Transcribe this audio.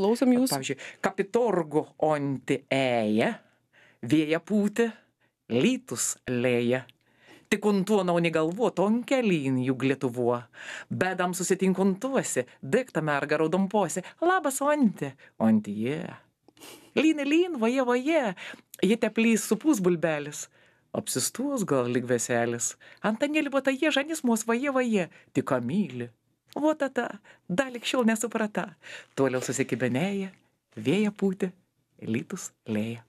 klausom jūsų. Pavyzdžiui, kapitorgo onti eja, vėja pūti, lytus lėja. Tik un tuo nauni galvo, ton kelin juk lietuvo. Bedam susitinkuntuosi, dėktą mergą raudonposi. Labas onti, onti jie. Yeah. Lyn, lyn, vaje, vaje, jie teplys supūs bulbelis. Apsistos gal lyg veselis. Antanėlį bataje, žanis mūsų vaje, vaje, tik amylį. O tata, dar likščiau nesuprata. Toliau susikibenėja, vėja pūtė, lytus lėja.